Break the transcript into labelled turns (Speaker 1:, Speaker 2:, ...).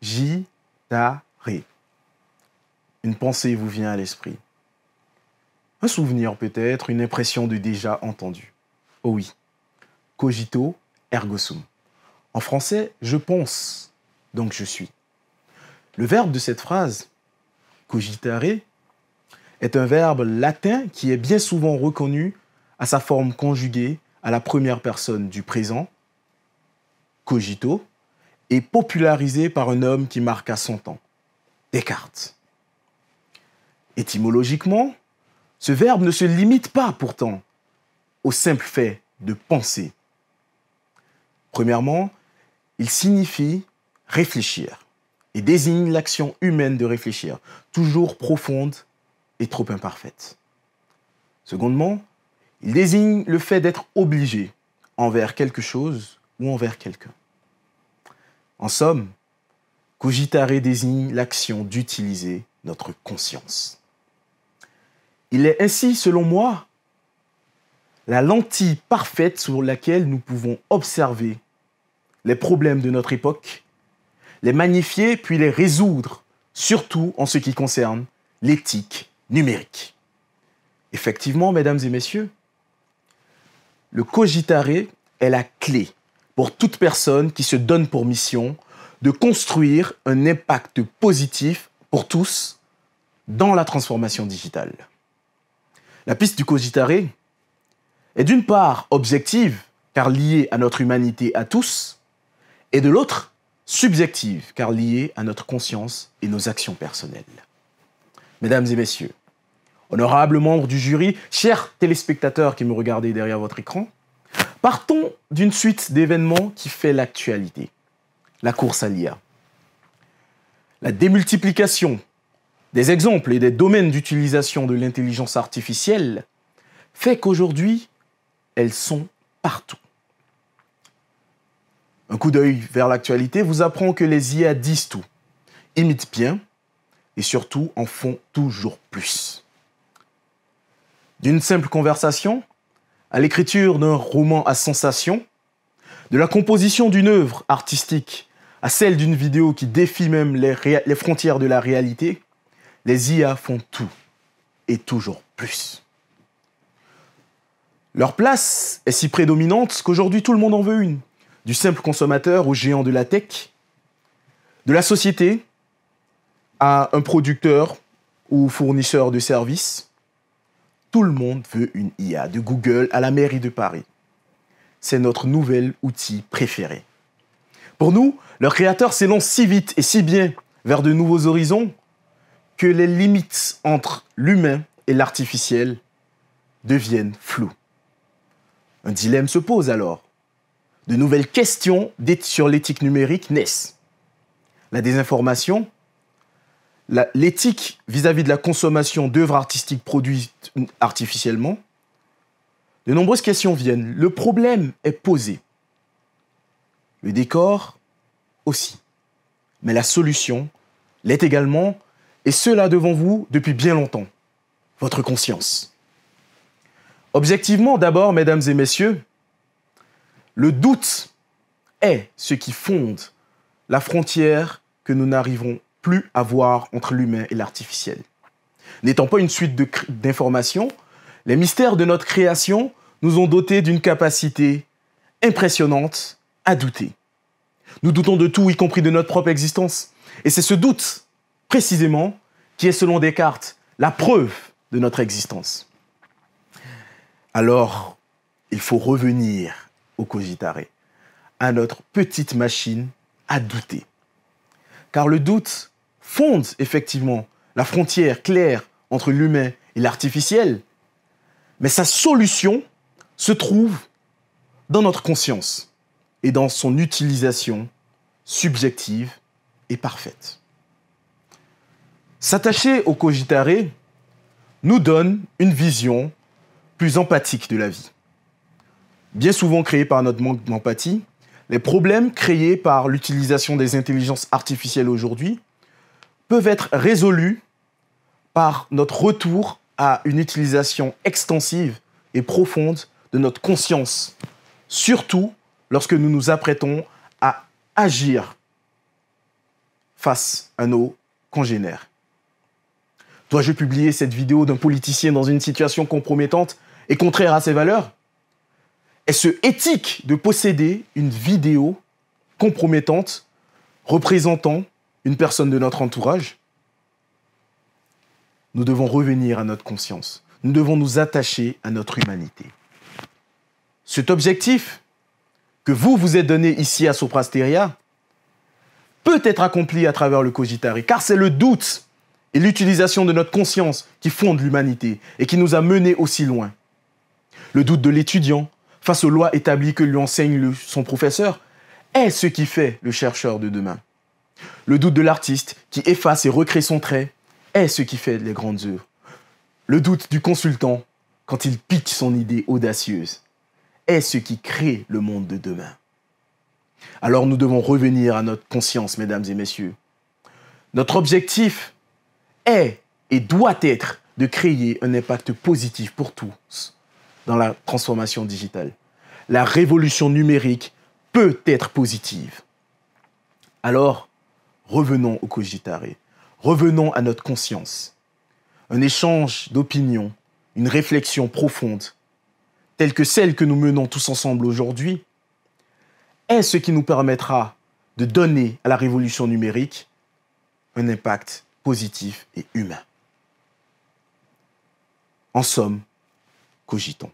Speaker 1: cogitare. Une pensée vous vient à l'esprit. Un souvenir peut-être, une impression de déjà entendu. Oh oui, cogito ergo sum. En français, je pense, donc je suis. Le verbe de cette phrase, cogitare, est un verbe latin qui est bien souvent reconnu à sa forme conjuguée à la première personne du présent, cogito, et popularisé par un homme qui marqua son temps, Descartes. Étymologiquement, ce verbe ne se limite pas pourtant au simple fait de penser. Premièrement, il signifie réfléchir et désigne l'action humaine de réfléchir, toujours profonde et trop imparfaite. Secondement, il désigne le fait d'être obligé envers quelque chose ou envers quelqu'un. En somme, cogitare désigne l'action d'utiliser notre conscience. Il est ainsi, selon moi, la lentille parfaite sur laquelle nous pouvons observer les problèmes de notre époque, les magnifier puis les résoudre, surtout en ce qui concerne l'éthique numérique. Effectivement, mesdames et messieurs, le cogitare est la clé pour toute personne qui se donne pour mission de construire un impact positif pour tous dans la transformation digitale. La piste du Cogitare est d'une part objective, car liée à notre humanité à tous, et de l'autre subjective, car liée à notre conscience et nos actions personnelles. Mesdames et messieurs, honorables membres du jury, chers téléspectateurs qui me regardez derrière votre écran, Partons d'une suite d'événements qui fait l'actualité. La course à l'IA. La démultiplication des exemples et des domaines d'utilisation de l'intelligence artificielle fait qu'aujourd'hui, elles sont partout. Un coup d'œil vers l'actualité vous apprend que les IA disent tout, imitent bien et surtout en font toujours plus. D'une simple conversation à l'écriture d'un roman à sensation, de la composition d'une œuvre artistique à celle d'une vidéo qui défie même les, frontières de la réalité, les IA font tout et toujours plus. Leur place est si prédominante qu'aujourd'hui tout le monde en veut une, du simple consommateur au géant de la tech, de la société à un producteur ou fournisseur de services, tout le monde veut une IA, de Google à la mairie de Paris. C'est notre nouvel outil préféré. Pour nous, leurs créateurs s'élancent si vite et si bien vers de nouveaux horizons que les limites entre l'humain et l'artificiel deviennent floues. Un dilemme se pose alors. De nouvelles questions sur l'éthique numérique naissent. La désinformation l'éthique vis-à-vis de la consommation d'œuvres artistiques produites artificiellement, de nombreuses questions viennent. Le problème est posé. Le décor aussi. Mais la solution l'est également, et cela devant vous depuis bien longtemps. Votre conscience. Objectivement d'abord, mesdames et messieurs, le doute est ce qui fonde la frontière que nous n'arrivons plus à voir entre l'humain et l'artificiel. N'étant pas une suite d'informations, les mystères de notre création nous ont dotés d'une capacité impressionnante à douter. Nous doutons de tout, y compris de notre propre existence. Et c'est ce doute, précisément, qui est, selon Descartes, la preuve de notre existence. Alors, il faut revenir au cogitare, à notre petite machine à douter. Car le doute fonde effectivement la frontière claire entre l'humain et l'artificiel, mais sa solution se trouve dans notre conscience et dans son utilisation subjective et parfaite. S'attacher au cogitare nous donne une vision plus empathique de la vie. Bien souvent créée par notre manque d'empathie, les problèmes créés par l'utilisation des intelligences artificielles aujourd'hui peuvent être résolus par notre retour à une utilisation extensive et profonde de notre conscience, surtout lorsque nous nous apprêtons à agir face à nos congénères. Dois-je publier cette vidéo d'un politicien dans une situation compromettante et contraire à ses valeurs Est-ce éthique de posséder une vidéo compromettante représentant une personne de notre entourage, nous devons revenir à notre conscience. Nous devons nous attacher à notre humanité. Cet objectif que vous vous êtes donné ici à Soprasteria peut être accompli à travers le cogitari, car c'est le doute et l'utilisation de notre conscience qui fonde l'humanité et qui nous a menés aussi loin. Le doute de l'étudiant face aux lois établies que lui enseigne son professeur est ce qui fait le chercheur de demain. Le doute de l'artiste qui efface et recrée son trait est ce qui fait les grandes œuvres. Le doute du consultant quand il pique son idée audacieuse est ce qui crée le monde de demain. Alors nous devons revenir à notre conscience, mesdames et messieurs. Notre objectif est et doit être de créer un impact positif pour tous dans la transformation digitale. La révolution numérique peut être positive. Alors, revenons au cogitare. Revenons à notre conscience. Un échange d'opinions, une réflexion profonde, telle que celle que nous menons tous ensemble aujourd'hui, est ce qui nous permettra de donner à la révolution numérique un impact positif et humain. En somme, cogitons.